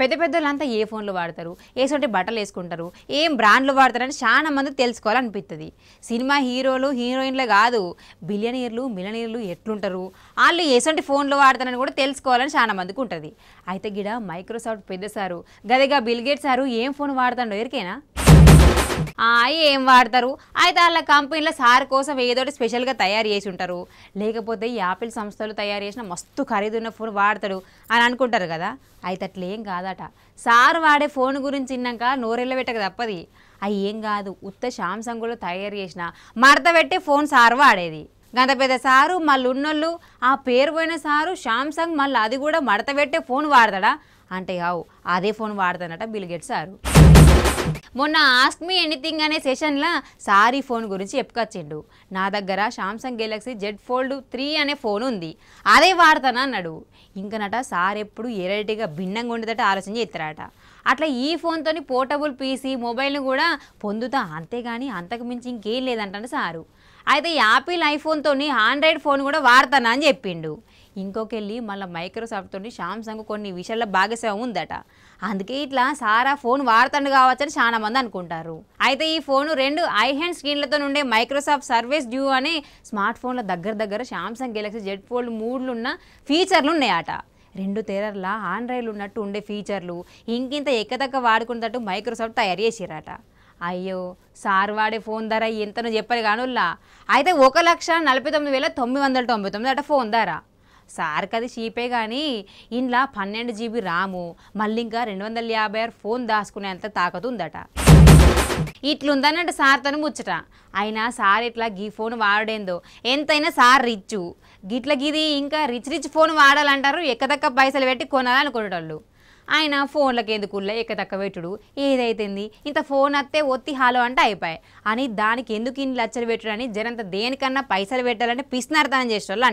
పెద్ద పెద్దలంతా ఏ ఫోన్లు వాడతారు ఏసంటే బట్టలు వేసుకుంటారు ఏం బ్రాండ్లు వాడతారని చాలా మంది తెలుసుకోవాలనిపిస్తుంది సినిమా హీరోలు హీరోయిన్లే కాదు బిలియనీర్లు మిలనీర్లు ఎట్లుంటారు వాళ్ళు ఏసంటి ఫోన్లు వాడతారని కూడా తెలుసుకోవాలని చాలా మందికి ఉంటుంది అయితే గిడ మైక్రోసాఫ్ట్ పెద్ద సారు గదిగా బిల్గేట్ సారు ఏం ఫోన్ వాడతాడో ఎరికేనా ఏం వాడతారు అయితే వాళ్ళ కంపెనీలో సార్ కోసం ఏదో స్పెషల్గా తయారు చేసి ఉంటారు లేకపోతే ఈ యాపిల్ సంస్థలు తయారు చేసిన మస్తు ఖరీదున్న ఫోన్ వాడతాడు అని అనుకుంటారు కదా అయితే అట్లేం కాదట సార్ వాడే ఫోన్ గురించి ఇన్నాక నోరెళ్ళ పెట్టక తప్పది అవి ఏం కాదు ఉత్త శాంసంగ్లో తయారు చేసిన మడత పెట్టే ఫోన్ సార్ వాడేది గంత పెద్ద సారు మళ్ళీ ఉన్నోళ్ళు ఆ పేరు పోయిన సారు శాంసంగ్ మళ్ళీ అది కూడా మడత పెట్టే ఫోన్ వాడతాడా అంటే కావు అదే ఫోన్ వాడతానట బిల్గేట్ సారు మొన్న ఆస్క్ మీ ఎనీథింగ్ అనే సెషన్లో సారీ ఫోన్ గురించి చెప్పుకొచ్చిండు నా దగ్గర Samsung Galaxy Z Fold three అనే ఫోన్ ఉంది అదే వాడతాను అన్నాడు ఇంకనట సార్ ఎప్పుడు ఎరైటీగా భిన్నంగా ఉండేదట ఆలోచన చేస్తారట అట్లా ఈ ఫోన్తోని పోర్టబుల్ పీసీ మొబైల్ని కూడా పొందుతా అంతేగాని అంతకు మించి ఇంకేం లేదంటాడు సారు అయితే యాపిల్ ఐఫోన్తోని ఆండ్రాయిడ్ ఫోన్ కూడా వాడతానని చెప్పిండు ఇంకొకెళ్ళి మళ్ళీ మైక్రోసాఫ్ట్తో శాంసంగ్ కొన్ని విషయాల్లో భాగస్వామ్యం ఉందట అందుకే ఇట్లా సారా ఫోన్ వాడతాడు కావచ్చని చాలా మంది అనుకుంటారు అయితే ఈ ఫోన్ రెండు ఐ హ్యాండ్ స్క్రీన్లతో ఉండే మైక్రోసాఫ్ట్ సర్వీస్ డ్యూ అనే స్మార్ట్ ఫోన్ల దగ్గర దగ్గర శాంసంగ్ గెలాక్సీ జెడ్ ఫోల్డ్ మూడ్లు ఉన్న ఫీచర్లు ఉన్నాయట రెండు తెరల ఆండ్రాయిడ్లు ఉన్నట్టు ఉండే ఫీచర్లు ఇంకింత ఎక్కదక్క వాడుకున్నట్టు మైక్రోసాఫ్ట్ తయారు చేసిరట అయ్యో సార్ వాడే ఫోన్ ధర ఎంతనో చెప్పారు కానుల్లా అయితే ఒక లక్ష నలభై తొమ్మిది వేల తొమ్మిది వందల తొంభై తొమ్మిది అట ఫోన్ ధర సార్ కది చీపే కానీ ఇంట్లో పన్నెండు జీబీ రాము మళ్ళీ ఇంకా రెండు వందల యాభై ఆరు ఫోన్ దాచుకునేంత తాకతు ఉందట ఇట్లుందనంటే తను ముచ్చట అయినా సార్ ఇట్లా గీ ఫోన్ వాడేందో ఎంతైనా సార్ రిచ్ గిట్ల గిది ఇంకా రిచ్ రిచ్ ఫోన్ వాడాలంటారు ఎక్కదక్క పైసలు పెట్టి కొనాలనుకునేటోళ్ళు ఆయన ఫోన్లకు ఎందుకు ఎక్కదక్క పెట్టుడు ఏదైతుంది ఇంత ఫోన్ అత్తే ఒత్తి హాలో అంటే అయిపోయాయి అని దానికి ఎందుకు ఇన్ని లచ్చలు అని జనంత దేనికన్నా పైసలు పెట్టాలంటే పిసినార్థం చేసేటోళ్ళు అంట